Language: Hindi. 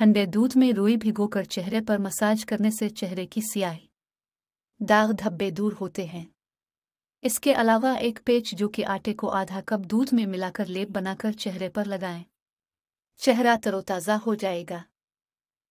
ठंडे दूध में रोई भिगोकर चेहरे पर मसाज करने से चेहरे की सियाही दाग धब्बे दूर होते हैं इसके अलावा एक पेच जो कि आटे को आधा कप दूध में मिलाकर लेप बनाकर चेहरे पर लगाएं। चेहरा तरोताज़ा हो जाएगा